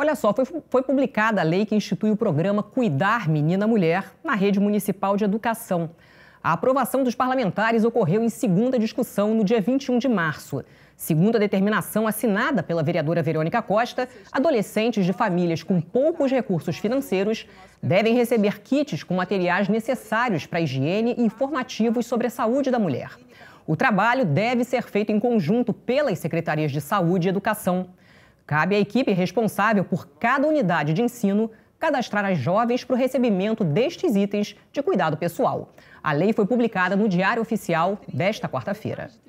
Olha só, foi, foi publicada a lei que institui o programa Cuidar Menina Mulher na Rede Municipal de Educação. A aprovação dos parlamentares ocorreu em segunda discussão no dia 21 de março. Segundo a determinação assinada pela vereadora Verônica Costa, adolescentes de famílias com poucos recursos financeiros devem receber kits com materiais necessários para a higiene e informativos sobre a saúde da mulher. O trabalho deve ser feito em conjunto pelas secretarias de saúde e educação. Cabe à equipe responsável por cada unidade de ensino cadastrar as jovens para o recebimento destes itens de cuidado pessoal. A lei foi publicada no Diário Oficial desta quarta-feira.